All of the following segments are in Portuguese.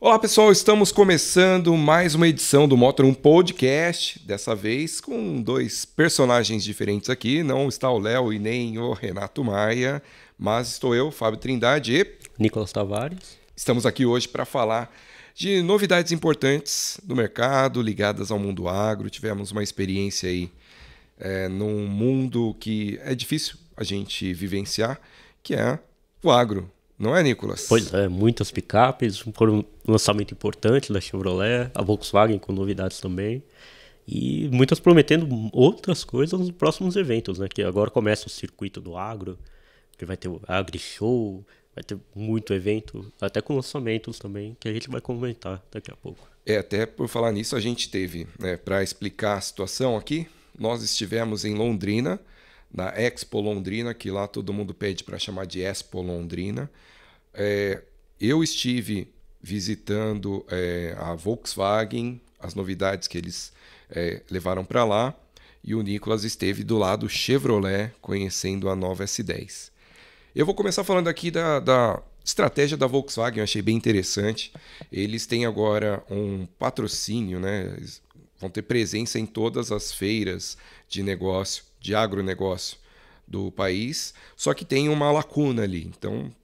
Olá pessoal, estamos começando mais uma edição do Motor 1 Podcast, dessa vez com dois personagens diferentes aqui, não está o Léo e nem o Renato Maia, mas estou eu, Fábio Trindade e Nicolas Tavares. Estamos aqui hoje para falar de novidades importantes do mercado ligadas ao mundo agro. Tivemos uma experiência aí é, num mundo que é difícil a gente vivenciar, que é o agro não é, Nicolas? Pois é, muitas picapes, foram um lançamento importante da Chevrolet, a Volkswagen com novidades também, e muitas prometendo outras coisas nos próximos eventos, né? Que agora começa o circuito do agro, que vai ter o Agri Show, vai ter muito evento, até com lançamentos também, que a gente vai comentar daqui a pouco. É, até por falar nisso, a gente teve, né, para explicar a situação aqui, nós estivemos em Londrina, na Expo Londrina, que lá todo mundo pede para chamar de Expo Londrina. É, eu estive visitando é, a Volkswagen, as novidades que eles é, levaram para lá, e o Nicolas esteve do lado Chevrolet, conhecendo a nova S10. Eu vou começar falando aqui da, da estratégia da Volkswagen, eu achei bem interessante. Eles têm agora um patrocínio, né? Vão ter presença em todas as feiras de negócio de agronegócio do país, só que tem uma lacuna ali. Então,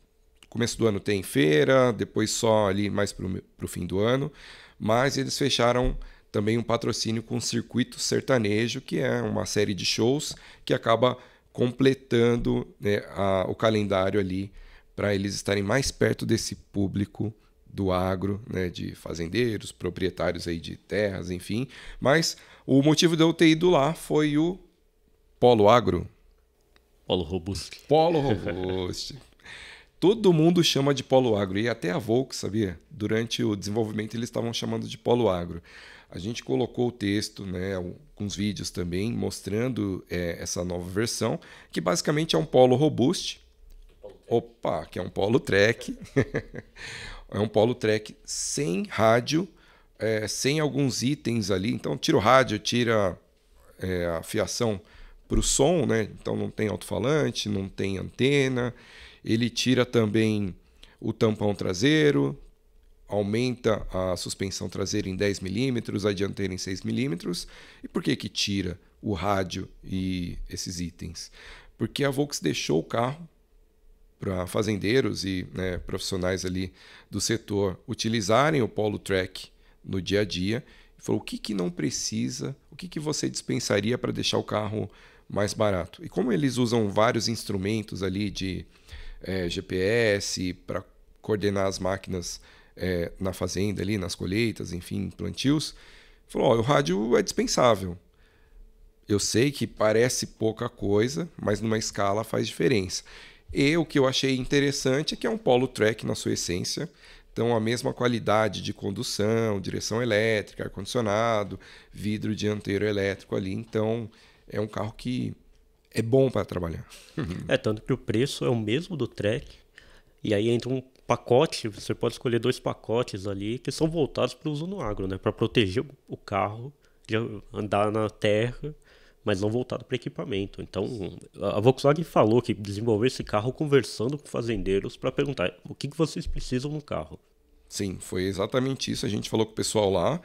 começo do ano tem feira, depois só ali mais para o fim do ano, mas eles fecharam também um patrocínio com o Circuito Sertanejo, que é uma série de shows que acaba completando né, a, o calendário ali para eles estarem mais perto desse público do agro, né, de fazendeiros, proprietários aí de terras, enfim. Mas o motivo de eu ter ido lá foi o Polo Agro? Polo Robusto. Polo Robusto. Todo mundo chama de Polo Agro e até a Volks, sabia? Durante o desenvolvimento eles estavam chamando de Polo Agro. A gente colocou o texto, né, alguns vídeos também mostrando é, essa nova versão, que basicamente é um Polo Robust. Opa, que é um Polo Trek. é um Polo Trek sem rádio, é, sem alguns itens ali. Então tira o rádio, tira é, a fiação para o som, né? Então não tem alto-falante, não tem antena. Ele tira também o tampão traseiro, aumenta a suspensão traseira em 10 milímetros, a dianteira em 6 milímetros. E por que que tira o rádio e esses itens? Porque a Volks deixou o carro para fazendeiros e né, profissionais ali do setor utilizarem o Polo Track no dia a dia. E falou o que, que não precisa, o que, que você dispensaria para deixar o carro mais barato. E como eles usam vários instrumentos ali de é, GPS para coordenar as máquinas é, na fazenda ali, nas colheitas, enfim, plantios, falou: o rádio é dispensável. Eu sei que parece pouca coisa, mas numa escala faz diferença. E o que eu achei interessante é que é um polo track na sua essência, então, a mesma qualidade de condução, direção elétrica, ar-condicionado, vidro dianteiro elétrico ali. Então, é um carro que é bom para trabalhar. é, tanto que o preço é o mesmo do Trek. E aí entra um pacote, você pode escolher dois pacotes ali que são voltados para o uso no agro, né? Para proteger o carro de andar na terra, mas não voltado para equipamento. Então, a Volkswagen falou que desenvolveu esse carro conversando com fazendeiros para perguntar o que, que vocês precisam no carro. Sim, foi exatamente isso. A gente falou com o pessoal lá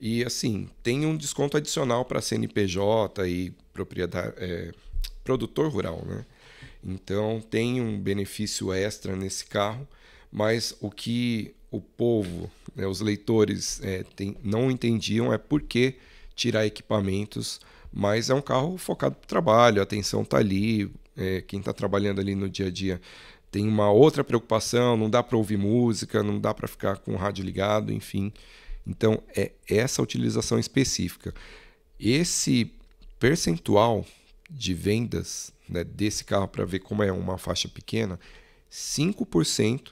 e assim, tem um desconto adicional para CNPJ e propriedade, é, produtor rural, né? Então tem um benefício extra nesse carro, mas o que o povo, né, os leitores é, tem, não entendiam é por que tirar equipamentos, mas é um carro focado para o trabalho, a atenção está ali, é, quem está trabalhando ali no dia a dia tem uma outra preocupação, não dá para ouvir música, não dá para ficar com o rádio ligado, enfim. Então, é essa utilização específica. Esse percentual de vendas né, desse carro, para ver como é uma faixa pequena, 5%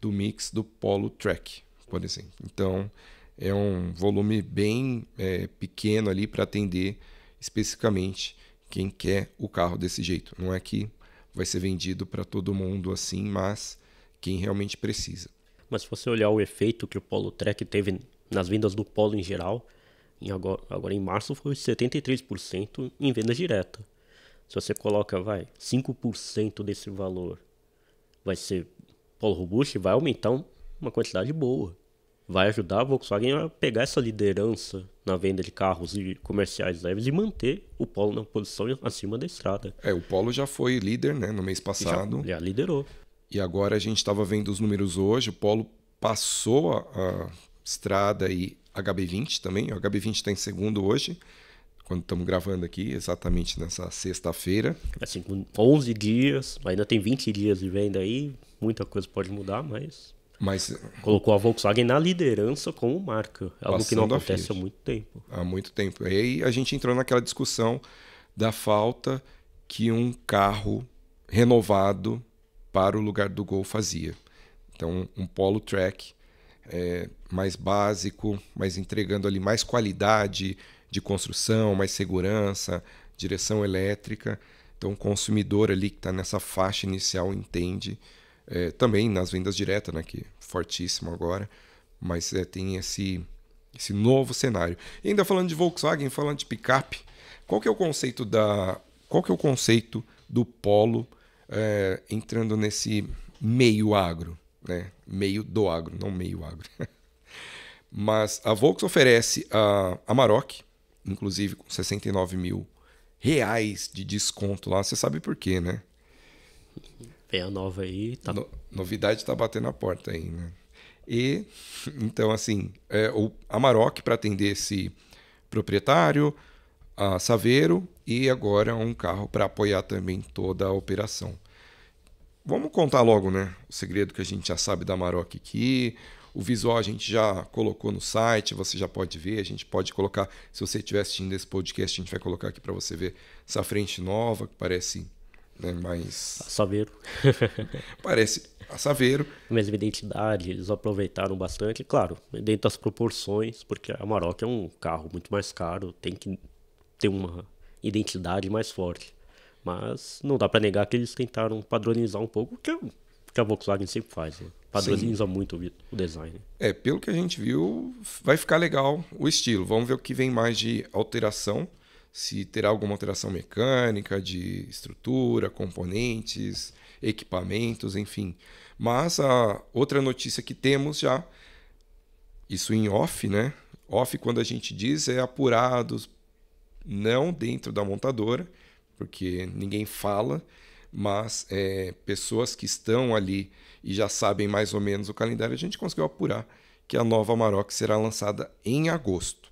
do mix do Polo Track, por exemplo. Então, é um volume bem é, pequeno ali para atender especificamente quem quer o carro desse jeito. Não é que vai ser vendido para todo mundo assim, mas quem realmente precisa. Mas se você olhar o efeito que o Polo Trek teve nas vendas do Polo em geral, em agora, agora, em março foi 73% em venda direta. Se você coloca, vai, 5% desse valor vai ser Polo Robusto, vai aumentar uma quantidade boa. Vai ajudar a Volkswagen a pegar essa liderança na venda de carros e comerciais leves e manter o Polo na posição acima da estrada. É, o Polo já foi líder, né, no mês passado. Já, já liderou. E agora a gente estava vendo os números hoje, o Polo passou a, a Estrada e HB20 também. O HB20 está em segundo hoje, quando estamos gravando aqui, exatamente nessa sexta-feira. Assim, com 11 dias, ainda tem 20 dias de venda aí, muita coisa pode mudar, mas... Mas eh, colocou a Volkswagen na liderança como marca, é algo que não acontece há muito tempo. Há muito tempo. E aí a gente entrou naquela discussão da falta que um carro renovado para o lugar do gol fazia. Então, um polo track é, mais básico, mas entregando ali mais qualidade de construção, mais segurança, direção elétrica. Então, o consumidor ali que está nessa faixa inicial entende. É, também nas vendas diretas, né, que é fortíssimo agora, mas é, tem esse, esse novo cenário. E ainda falando de Volkswagen, falando de picape, qual que é o conceito da qual que é o conceito do Polo é, entrando nesse meio agro, né? meio do agro, não meio agro. Mas a volks oferece a Amarok, inclusive com 69 mil reais de desconto lá. Você sabe por quê, né? Vem a nova aí. Tá... No, novidade tá batendo na porta aí, né? E, então, assim, é, o Amarok para atender esse proprietário, a Saveiro, e agora um carro para apoiar também toda a operação. Vamos contar logo, né? O segredo que a gente já sabe da Maroc aqui. O visual a gente já colocou no site, você já pode ver. A gente pode colocar, se você estiver assistindo esse podcast, a gente vai colocar aqui para você ver essa frente nova que parece né, mais. A Saveiro. parece a Saveiro. mesma identidade, eles aproveitaram bastante, claro, dentro das proporções, porque a Maroc é um carro muito mais caro, tem que ter uma identidade mais forte. Mas não dá para negar que eles tentaram padronizar um pouco, que, que a Volkswagen sempre faz. Né? Padroniza Sim. muito o design. É, pelo que a gente viu, vai ficar legal o estilo. Vamos ver o que vem mais de alteração. Se terá alguma alteração mecânica, de estrutura, componentes, equipamentos, enfim. Mas a outra notícia que temos já, isso em off, né? Off, quando a gente diz, é apurados não dentro da montadora, porque ninguém fala, mas é, pessoas que estão ali e já sabem mais ou menos o calendário, a gente conseguiu apurar que a nova Amarok será lançada em agosto.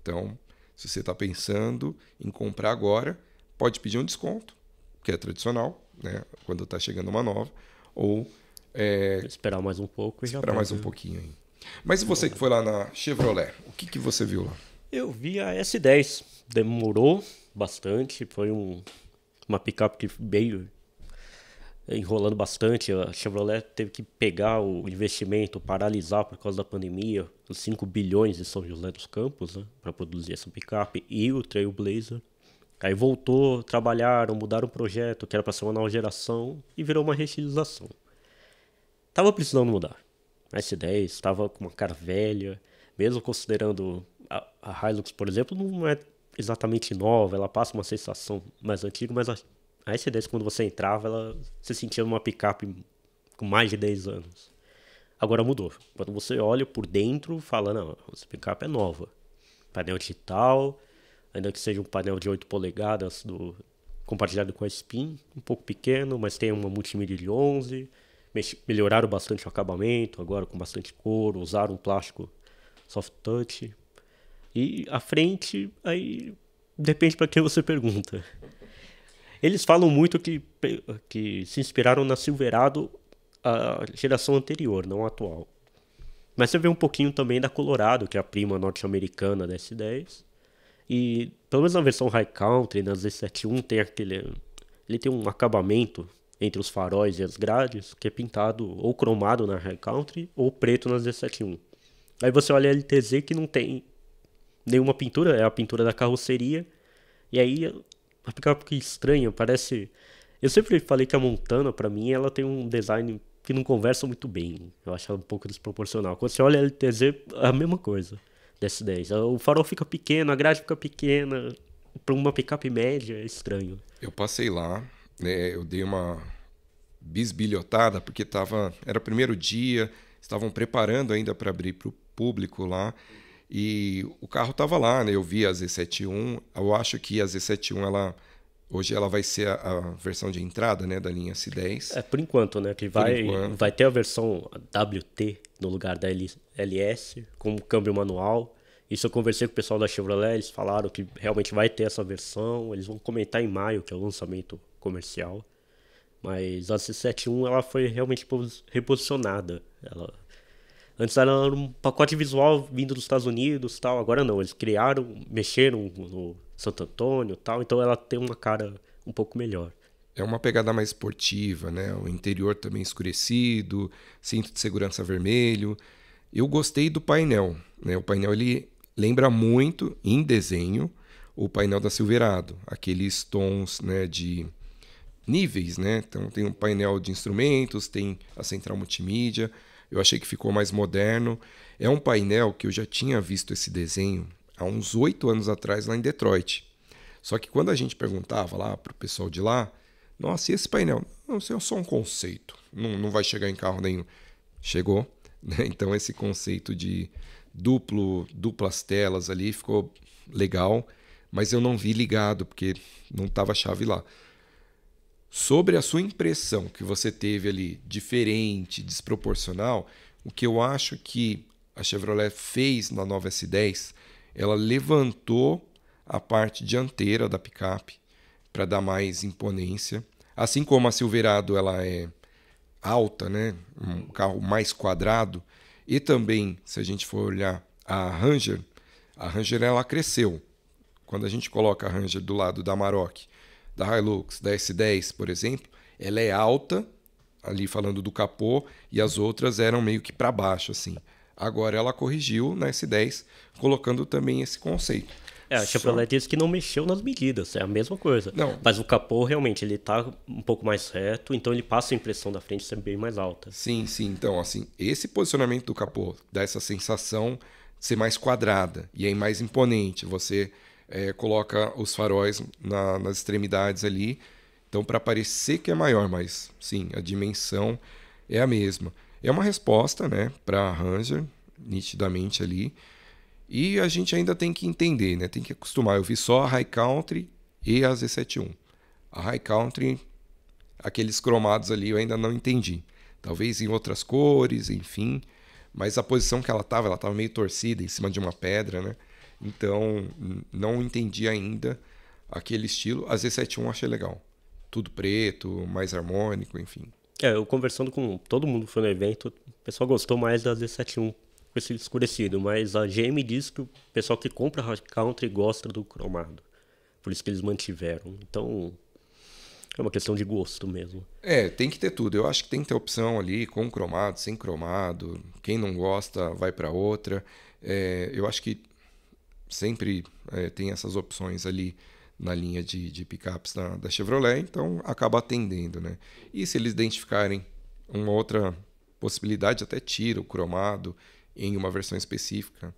Então, se você está pensando em comprar agora, pode pedir um desconto, que é tradicional, né? quando está chegando uma nova, ou... É, esperar mais um pouco e já Esperar mais um né? pouquinho aí. Mas e você que foi lá na Chevrolet, o que, que você viu lá? Eu vi a S10. Demorou bastante. Foi um, uma picape que veio enrolando bastante. A Chevrolet teve que pegar o investimento, paralisar por causa da pandemia, os 5 bilhões de São José dos Campos, né, para produzir essa picape e o Trailblazer. Aí voltou, trabalharam, mudaram o projeto, que era para ser uma nova geração, e virou uma reutilização. Tava precisando mudar. A S10 estava com uma cara velha, mesmo considerando a, a Hilux, por exemplo, não é exatamente nova, ela passa uma sensação mais antiga, mas a, a S10, quando você entrava, ela se sentia uma picape com mais de 10 anos. Agora mudou. Quando você olha por dentro, fala, não, essa picape é nova. Painel digital, ainda que seja um painel de 8 polegadas do, compartilhado com a SPIN, um pouco pequeno, mas tem uma multimídia de 11, melhoraram bastante o acabamento, agora com bastante couro, usaram um plástico soft touch, e à frente, aí depende para quem você pergunta. Eles falam muito que, que se inspiraram na Silverado, a geração anterior, não a atual. Mas você vê um pouquinho também da Colorado, que é a prima norte-americana da S10. E pelo menos na versão High Country, na 71 tem aquele. Ele tem um acabamento entre os faróis e as grades, que é pintado ou cromado na High Country ou preto na 71 Aí você olha a LTZ que não tem nenhuma pintura, é a pintura da carroceria. E aí vai ficar um estranha estranho, parece. Eu sempre falei que a Montana, para mim, ela tem um design que não conversa muito bem. Eu acho ela um pouco desproporcional. Quando você olha a LTZ, é a mesma coisa dessa 10. O farol fica pequeno, a grade fica pequena. Para uma picape média, é estranho. Eu passei lá, né, eu dei uma bisbilhotada, porque tava, era o primeiro dia, estavam preparando ainda para abrir para o público lá. E o carro estava lá, né? Eu vi a Z71. Eu acho que a Z71 ela hoje ela vai ser a, a versão de entrada, né, da linha C10. É por enquanto, né, que vai vai ter a versão WT no lugar da LS com câmbio manual. Isso eu conversei com o pessoal da Chevrolet, eles falaram que realmente vai ter essa versão, eles vão comentar em maio, que é o lançamento comercial. Mas a C71 ela foi realmente reposicionada. Ela Antes era um pacote visual vindo dos Estados Unidos tal, agora não. Eles criaram, mexeram no Santo Antônio tal, então ela tem uma cara um pouco melhor. É uma pegada mais esportiva, né? O interior também escurecido, cinto de segurança vermelho. Eu gostei do painel, né? O painel ele lembra muito em desenho o painel da Silverado, aqueles tons, né, de níveis, né? Então tem um painel de instrumentos, tem a central multimídia, eu achei que ficou mais moderno. É um painel que eu já tinha visto esse desenho há uns oito anos atrás lá em Detroit. Só que quando a gente perguntava lá para o pessoal de lá, nossa, e esse painel? Não, isso é só um conceito, não, não vai chegar em carro nenhum. Chegou. Né? Então esse conceito de duplo, duplas telas ali ficou legal, mas eu não vi ligado, porque não estava a chave lá sobre a sua impressão que você teve ali, diferente, desproporcional, o que eu acho que a Chevrolet fez na nova S10, ela levantou a parte dianteira da picape para dar mais imponência. Assim como a Silverado ela é alta, né? um carro mais quadrado, e também, se a gente for olhar a Ranger, a Ranger ela cresceu. Quando a gente coloca a Ranger do lado da Maroc da Hilux, da S10, por exemplo, ela é alta, ali falando do capô, e as outras eram meio que para baixo, assim. Agora ela corrigiu na S10, colocando também esse conceito. É, a Chevrolet Só... disse que não mexeu nas medidas, é a mesma coisa. Não. Mas o capô realmente ele está um pouco mais reto, então ele passa a impressão da frente ser bem mais alta. Sim, sim. Então, assim, esse posicionamento do capô dá essa sensação de ser mais quadrada e aí mais imponente. Você é, coloca os faróis na, nas extremidades ali. Então, para parecer que é maior, mas sim, a dimensão é a mesma. É uma resposta né, para a Ranger, nitidamente ali. E a gente ainda tem que entender, né? tem que acostumar. Eu vi só a High Country e a Z71. A High Country, aqueles cromados ali, eu ainda não entendi. Talvez em outras cores, enfim. Mas a posição que ela estava, ela estava meio torcida em cima de uma pedra, né? Então, não entendi ainda aquele estilo. A Z71 achei legal. Tudo preto, mais harmônico, enfim. É, eu conversando com todo mundo que foi no evento, o pessoal gostou mais da Z71 com esse escurecido, mas a GM diz que o pessoal que compra hard country gosta do cromado. Por isso que eles mantiveram. Então, é uma questão de gosto mesmo. É, tem que ter tudo. Eu acho que tem que ter opção ali, com cromado, sem cromado. Quem não gosta, vai para outra. É, eu acho que sempre é, tem essas opções ali na linha de, de picapes da, da, Chevrolet, então acaba atendendo, né? E se eles identificarem uma outra possibilidade, até tira o cromado em uma versão específica,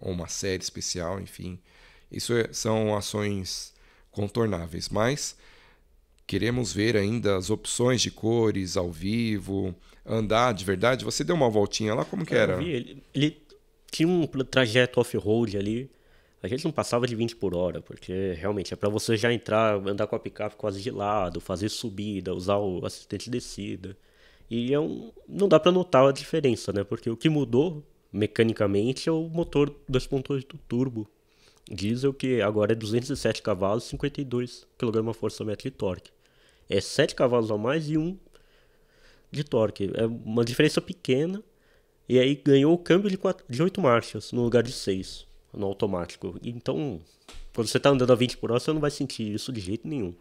ou uma série especial, enfim. Isso é, são ações contornáveis, mas queremos ver ainda as opções de cores ao vivo, andar de verdade. Você deu uma voltinha lá, como que é, era? Vi, ele, ele tinha um trajeto off-road ali, a gente não passava de 20 por hora, porque realmente é para você já entrar, andar com a picape quase de lado, fazer subida, usar o assistente de descida. E é um, não dá para notar a diferença, né? Porque o que mudou mecanicamente é o motor 2.8 turbo diesel, que agora é 207 cavalos, 52 kgfm de torque. É 7 cavalos a mais e 1 de torque. É uma diferença pequena. E aí ganhou o câmbio de, quatro de 8 marchas no lugar de 6 no automático. Então, quando você está andando a 20 por hora, você não vai sentir isso de jeito nenhum.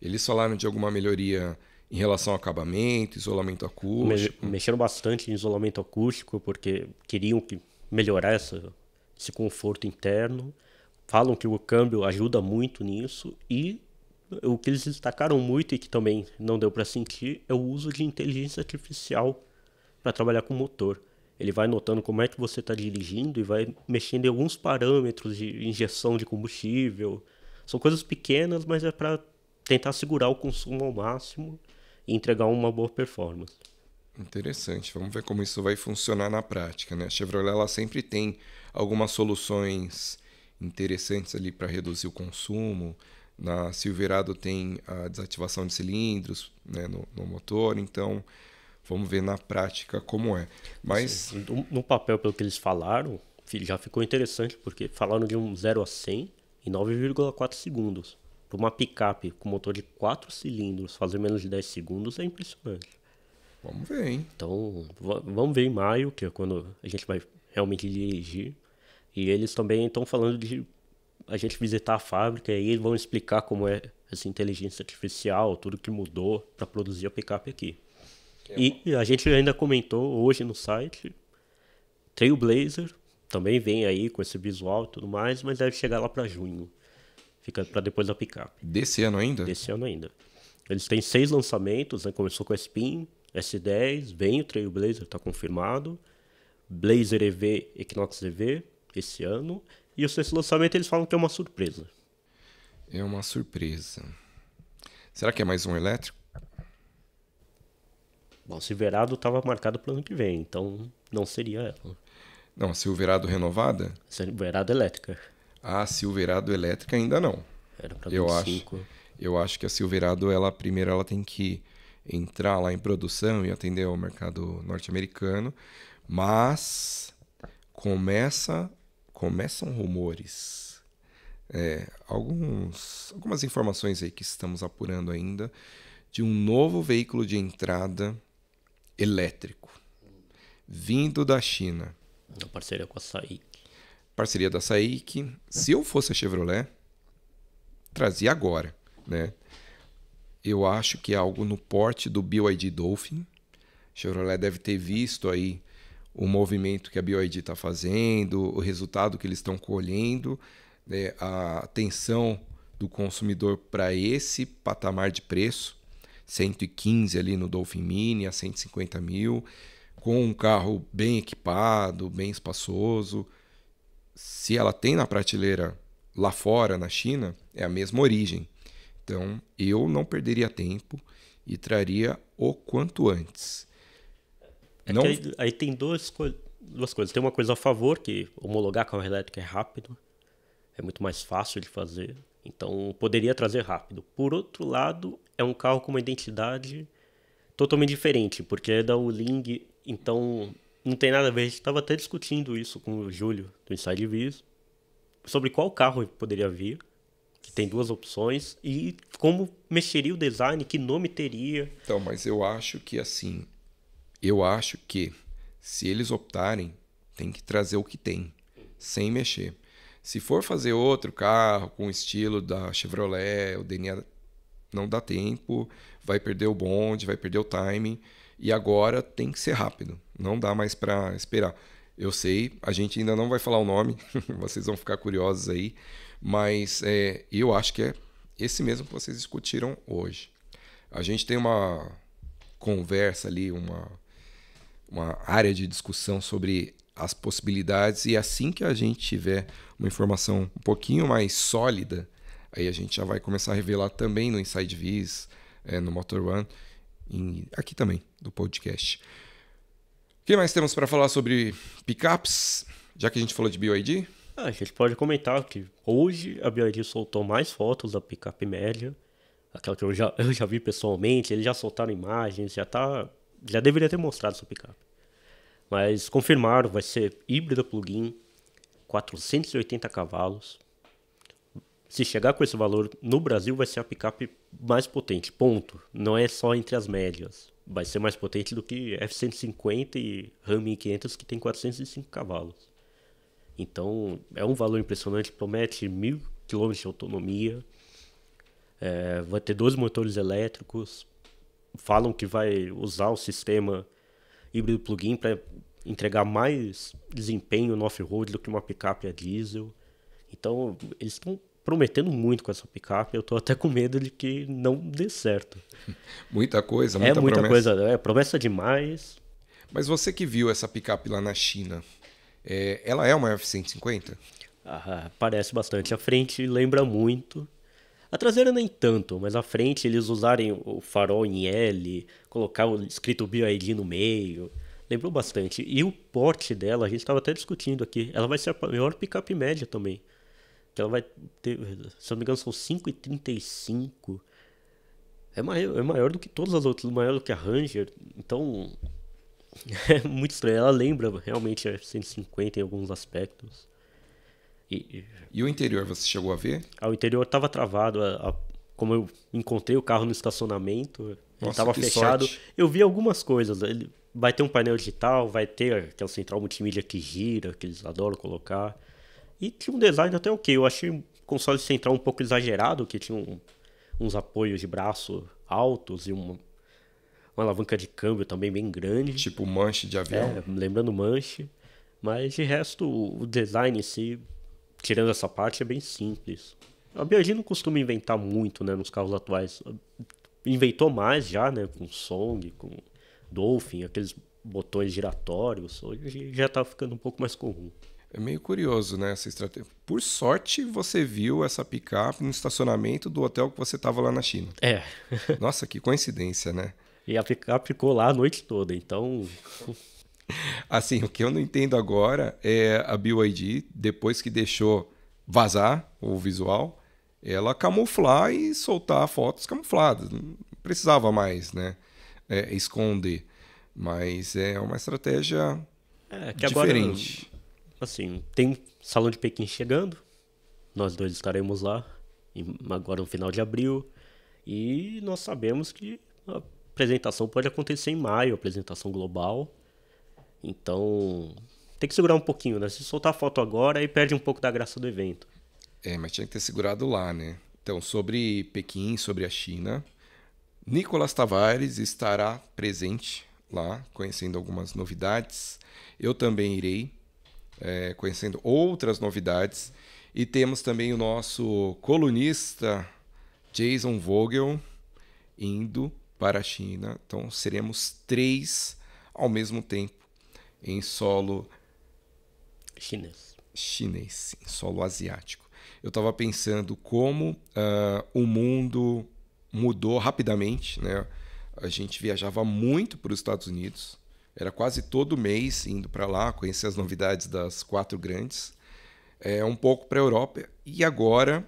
Eles falaram de alguma melhoria em relação ao acabamento, isolamento acústico? Me mexeram bastante em isolamento acústico, porque queriam que melhorar essa, esse conforto interno. Falam que o câmbio ajuda muito nisso e o que eles destacaram muito e que também não deu para sentir é o uso de inteligência artificial para trabalhar com o motor. Ele vai notando como é que você está dirigindo e vai mexendo em alguns parâmetros de injeção de combustível. São coisas pequenas, mas é para tentar segurar o consumo ao máximo e entregar uma boa performance. Interessante. Vamos ver como isso vai funcionar na prática, né? A Chevrolet ela sempre tem algumas soluções interessantes ali para reduzir o consumo. Na Silverado tem a desativação de cilindros né, no, no motor, então Vamos ver na prática como é. Mas no, no papel, pelo que eles falaram, já ficou interessante, porque falaram de um 0 a 100 em 9,4 segundos. Para uma picape com motor de 4 cilindros fazer menos de 10 segundos é impressionante. Vamos ver, hein? Então, vamos ver em maio, que é quando a gente vai realmente dirigir. E eles também estão falando de a gente visitar a fábrica e aí eles vão explicar como é essa inteligência artificial, tudo que mudou para produzir a picape aqui. É e, a gente ainda comentou hoje no site, Trailblazer também vem aí com esse visual e tudo mais, mas deve chegar lá para junho. Fica para depois da picape. Desse ano ainda? Desse ano ainda. Eles têm seis lançamentos, né? começou com a Spin, S10, vem o Trailblazer, está confirmado. Blazer EV, Equinox EV, esse ano. E o sexto lançamento eles falam que é uma surpresa. É uma surpresa. Será que é mais um elétrico? Bom, Silverado estava marcado para o ano que vem, então não seria ela. Não, Silverado renovada? Silverado elétrica. Ah, Silverado elétrica ainda não. Era para eu 25. acho. Eu acho que a Silverado, ela primeiro ela tem que entrar lá em produção e atender ao mercado norte-americano, mas começa começam rumores. É, alguns algumas informações aí que estamos apurando ainda de um novo veículo de entrada elétrico vindo da China. Uma então, parceria com a SAIC. Parceria da SAIC. Se eu fosse a Chevrolet, trazia agora, né? Eu acho que é algo no porte do BYD Dolphin. Chevrolet deve ter visto aí o movimento que a BYD está fazendo, o resultado que eles estão colhendo, né? a atenção do consumidor para esse patamar de preço. 115 ali no Dolphin Mini a 150 mil, com um carro bem equipado, bem espaçoso. Se ela tem na prateleira lá fora, na China, é a mesma origem. Então eu não perderia tempo e traria o quanto antes. É não... aí, aí, tem duas, co duas coisas. Tem uma coisa a favor, que homologar carro elétrico é rápido, é muito mais fácil de fazer. Então poderia trazer rápido. Por outro lado, é um carro com uma identidade totalmente diferente, porque é da Wuling, então não tem nada a ver. A gente estava até discutindo isso com o Júlio do Inside Views sobre qual carro poderia vir, que tem duas opções, e como mexeria o design, que nome teria. Então, mas eu acho que assim, eu acho que se eles optarem, tem que trazer o que tem, sem mexer. Se for fazer outro carro com o estilo da Chevrolet, o DNA não dá tempo, vai perder o bonde, vai perder o timing. E agora tem que ser rápido, não dá mais para esperar. Eu sei, a gente ainda não vai falar o nome, vocês vão ficar curiosos aí, mas é, eu acho que é esse mesmo que vocês discutiram hoje. A gente tem uma conversa ali, uma, uma área de discussão sobre as possibilidades, e assim que a gente tiver uma informação um pouquinho mais sólida Aí a gente já vai começar a revelar também no Inside Viz, é, no Motor One, em, aqui também, do podcast. O que mais temos para falar sobre pickups? Já que a gente falou de BioID? Ah, a gente pode comentar que hoje a BioID soltou mais fotos da pickup média. Aquela que eu já, eu já vi pessoalmente, eles já soltaram imagens, já tá. Já deveria ter mostrado essa pickup. Mas confirmaram, vai ser híbrida plug-in, 480 cavalos, se chegar com esse valor no Brasil, vai ser a picape mais potente, ponto. Não é só entre as médias. Vai ser mais potente do que F-150 e Ram 1500, que tem 405 cavalos. Então, é um valor impressionante, promete mil quilômetros de autonomia, é, vai ter dois motores elétricos, falam que vai usar o sistema híbrido plug-in para entregar mais desempenho no off-road do que uma picape a diesel. Então, eles estão prometendo muito com essa picape. Eu tô até com medo de que não dê certo. Muita coisa, é muita É muita promessa. coisa, é promessa demais. Mas você que viu essa picape lá na China, é, ela é uma F-150? Ah, parece bastante. A frente lembra muito. A traseira nem tanto, mas a frente eles usarem o farol em L, colocar o escrito BioID no meio. Lembrou bastante. E o porte dela, a gente estava até discutindo aqui, ela vai ser a maior picape média também ela vai ter, se eu não me engano, são 5,35. É maior, é maior do que todas as outras, maior do que a Ranger. Então, é muito estranho. Ela lembra realmente é a F-150 em alguns aspectos. E, e, o interior, você chegou a ver? Ah, o interior estava travado. A, a, como eu encontrei o carro no estacionamento, estava fechado. Sorte. Eu vi algumas coisas. Ele vai ter um painel digital, vai ter aquela central multimídia que gira, que eles adoram colocar. E tinha um design até ok. Eu achei o console central um pouco exagerado, que tinha um, uns apoios de braço altos e uma, uma alavanca de câmbio também bem grande. Tipo manche de avião. É, lembrando manche. Mas de resto, o design em si, tirando essa parte, é bem simples. A BioG não costuma inventar muito né, nos carros atuais. Inventou mais já, né? Com Song, com Dolphin, aqueles botões giratórios. Hoje já tá ficando um pouco mais comum. É meio curioso, né, essa estratégia. Por sorte, você viu essa picape no estacionamento do hotel que você estava lá na China. É. Nossa, que coincidência, né? E a picape ficou lá a noite toda, então. assim, o que eu não entendo agora é a BYD, depois que deixou vazar o visual, ela camuflar e soltar fotos camufladas. Não precisava mais, né? É, esconder. Mas é uma estratégia é, que diferente. Agora Tipo assim, tem Salão de Pequim chegando. Nós dois estaremos lá agora no final de abril. E nós sabemos que a apresentação pode acontecer em maio, a apresentação global. Então, tem que segurar um pouquinho, né? Se soltar a foto agora, aí perde um pouco da graça do evento. É, mas tinha que ter segurado lá, né? Então, sobre Pequim, sobre a China, Nicolas Tavares estará presente lá, conhecendo algumas novidades. Eu também irei é, conhecendo outras novidades. E temos também o nosso colunista Jason Vogel indo para a China. Então seremos três ao mesmo tempo em solo chinês. Chinês, em solo asiático. Eu estava pensando como uh, o mundo mudou rapidamente, né? A gente viajava muito para os Estados Unidos, era quase todo mês indo para lá, conhecer as novidades das quatro grandes, é, um pouco para a Europa. E agora,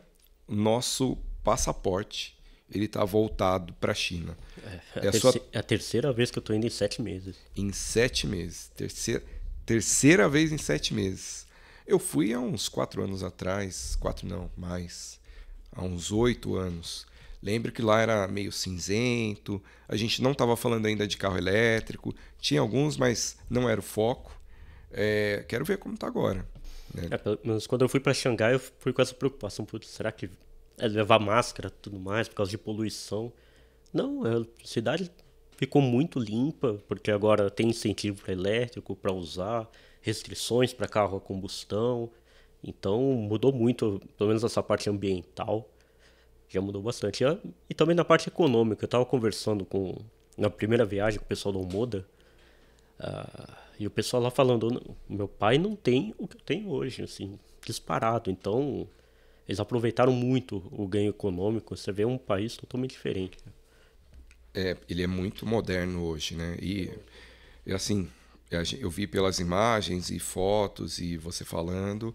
nosso passaporte ele está voltado para a China. É, é, é a, é a, terceira vez que eu estou indo em sete meses. Em sete meses. Terceira, terceira vez em sete meses. Eu fui há uns quatro anos atrás, quatro não, mais, há uns oito anos. Lembro que lá era meio cinzento, a gente não estava falando ainda de carro elétrico, tinha alguns, mas não era o foco. É, quero ver como está agora. Né? É, pelo menos quando eu fui para Xangai, eu fui com essa preocupação: putz, será que é levar máscara tudo mais por causa de poluição? Não, a cidade ficou muito limpa, porque agora tem incentivo para elétrico, para usar, restrições para carro a combustão. Então mudou muito, pelo menos essa parte ambiental já mudou bastante. E, também na parte econômica, eu estava conversando com na primeira viagem com o pessoal do Moda. Uh, ah, e o pessoal lá falando, meu pai não tem o que eu tenho hoje, assim, disparado. Então, eles aproveitaram muito o ganho econômico. Você vê um país totalmente diferente. É, ele é muito moderno hoje, né? E, assim, eu vi pelas imagens e fotos e você falando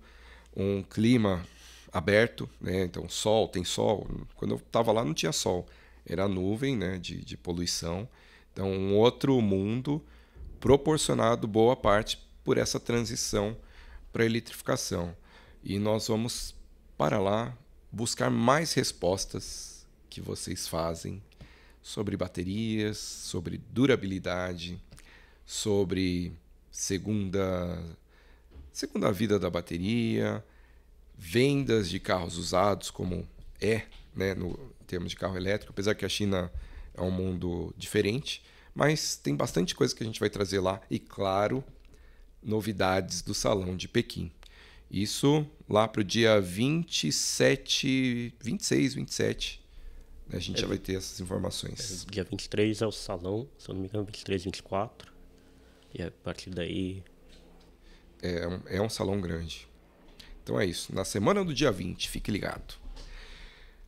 um clima aberto, né? Então sol, tem sol. Quando eu estava lá não tinha sol, era nuvem, né? De, de poluição. Então um outro mundo proporcionado boa parte por essa transição para a eletrificação. E nós vamos para lá buscar mais respostas que vocês fazem sobre baterias, sobre durabilidade, sobre segunda segunda vida da bateria vendas de carros usados, como é, né, no em termos de carro elétrico, apesar que a China é um mundo diferente, mas tem bastante coisa que a gente vai trazer lá e, claro, novidades do Salão de Pequim. Isso lá para o dia 27, 26, 27. A gente é, já vai ter essas informações. É, dia 23 é o salão, se eu não me engano, 23, 24. E a partir daí. É, é um salão grande. Então é isso. Na semana do dia 20, fique ligado.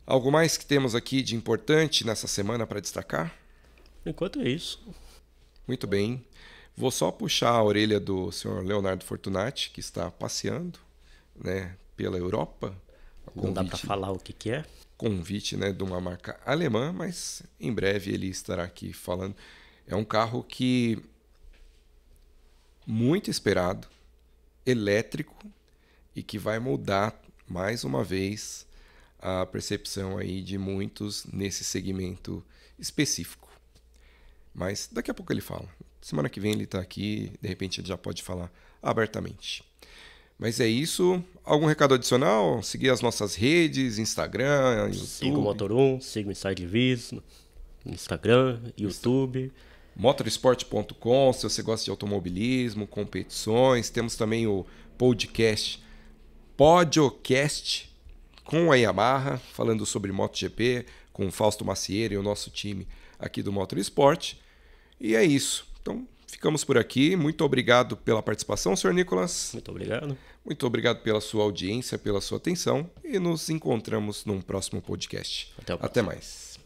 Algo mais que temos aqui de importante nessa semana para destacar? Enquanto é isso. Muito bem. Vou só puxar a orelha do senhor Leonardo Fortunati, que está passeando né, pela Europa. Convite, Não dá para falar o que, que é? Convite né, de uma marca alemã, mas em breve ele estará aqui falando. É um carro que muito esperado, elétrico, e que vai mudar mais uma vez a percepção aí de muitos nesse segmento específico. Mas daqui a pouco ele fala. Semana que vem ele está aqui, de repente ele já pode falar abertamente. Mas é isso. Algum recado adicional? Seguir as nossas redes, Instagram, YouTube. Siga o Motor1, siga o Inside Viz, Instagram, YouTube. Motorsport.com, se você gosta de automobilismo, competições. Temos também o podcast podcast com a Yamaha, falando sobre MotoGP, com o Fausto Macieira e o nosso time aqui do Motor Esporte. E é isso. Então, ficamos por aqui. Muito obrigado pela participação, Sr. Nicolas. Muito obrigado. Muito obrigado pela sua audiência, pela sua atenção e nos encontramos num próximo podcast. Até, Até mais.